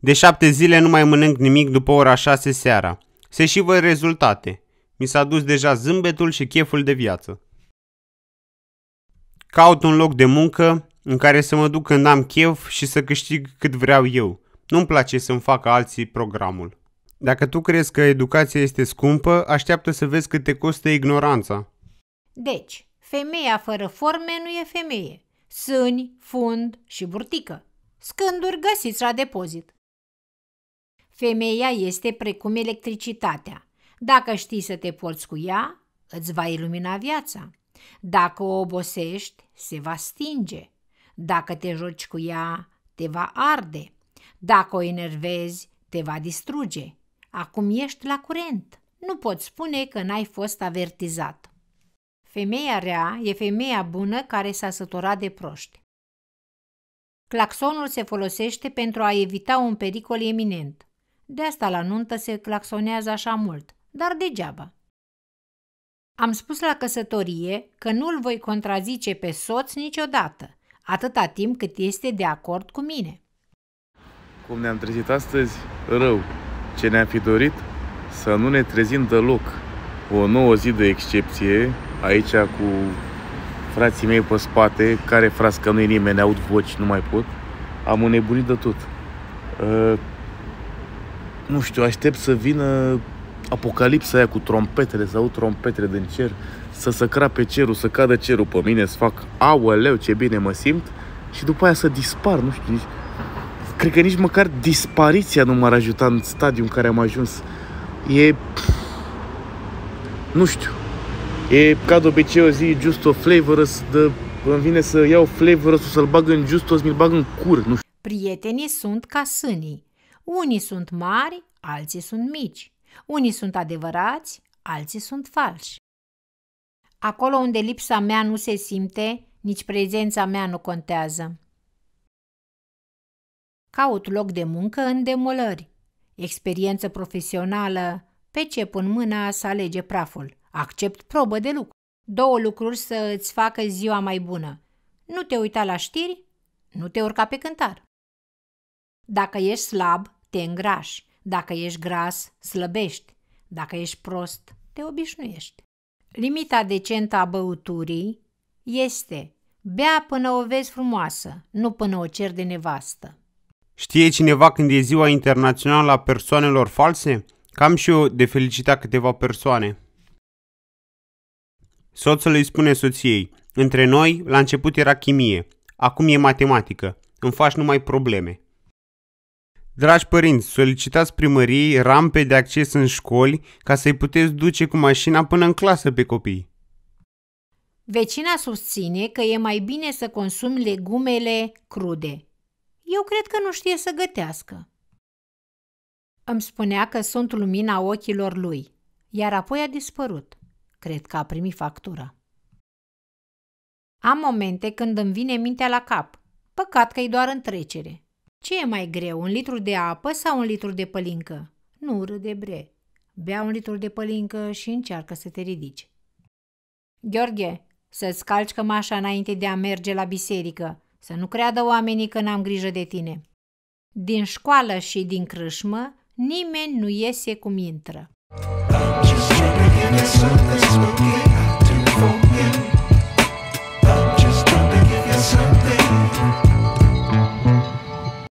De șapte zile nu mai mănânc nimic după ora șase seara. Se și văd rezultate. Mi s-a dus deja zâmbetul și cheful de viață. Caut un loc de muncă în care să mă duc când am chef și să câștig cât vreau eu. Nu-mi place să-mi facă alții programul. Dacă tu crezi că educația este scumpă, așteaptă să vezi cât te costă ignoranța. Deci, femeia fără forme nu e femeie. Sâni, fund și burtică. Scânduri găsiți la depozit. Femeia este precum electricitatea. Dacă știi să te porți cu ea, îți va ilumina viața. Dacă o obosești, se va stinge. Dacă te joci cu ea, te va arde. Dacă o enervezi, te va distruge. Acum ești la curent. Nu poți spune că n-ai fost avertizat. Femeia rea e femeia bună care s-a săturat de proști. Claxonul se folosește pentru a evita un pericol eminent. De asta la nuntă se claxonează așa mult, dar degeaba. Am spus la căsătorie că nu-l voi contrazice pe soț niciodată, atâta timp cât este de acord cu mine. Cum ne-am trezit astăzi? Rău. Ce ne-am fi dorit? Să nu ne trezim deloc. O nouă zi de excepție, aici cu frații mei pe spate, care frască nu-i nimeni, aud voci, nu mai pot. Am înnebunit de tot. Uh, nu știu, aștept să vină apocalipsa aia cu trompetele, să aud trompetele din cer, să se crape cerul, să cadă cerul pe mine, să fac aoleu ce bine mă simt și după aia să dispar, nu știu, nici, cred că nici măcar dispariția nu m-ar ajuta în stadiul în care am ajuns. E, nu știu, e ca de obicei o zi just o flavor, de, îmi vine să iau flavor să-l bag în just, o să-l bag în cur, nu știu. Prietenii sunt ca sânii unii sunt mari, alții sunt mici. Unii sunt adevărați, alții sunt falși. Acolo unde lipsa mea nu se simte, nici prezența mea nu contează. Caut loc de muncă în demolări. Experiență profesională, pe ce pun mâna să alege praful. Accept probă de lucru. Două lucruri să îți facă ziua mai bună. Nu te uita la știri, nu te urca pe cântar. Dacă ești slab, te îngrași. Dacă ești gras, slăbești. Dacă ești prost, te obișnuiești. Limita decentă a băuturii este bea până o vezi frumoasă, nu până o cer de nevastă. Știe cineva când e ziua internațională a persoanelor false? Cam și eu de felicita câteva persoane. Soțul îi spune soției, între noi la început era chimie, acum e matematică, îmi faci numai probleme. Dragi părinți, solicitați primăriei rampe de acces în școli ca să-i puteți duce cu mașina până în clasă pe copii. Vecina susține că e mai bine să consumi legumele crude. Eu cred că nu știe să gătească. Îmi spunea că sunt lumina ochilor lui, iar apoi a dispărut. Cred că a primit factura. Am momente când îmi vine mintea la cap. Păcat că e doar în trecere. Ce e mai greu, un litru de apă sau un litru de pălincă? Nu râde bre. Bea un litru de pălincă și încearcă să te ridici. Gheorghe, să-ți calci cămașa înainte de a merge la biserică, să nu creadă oamenii că n-am grijă de tine. Din școală și din crâșmă, nimeni nu iese cum intră. I'm just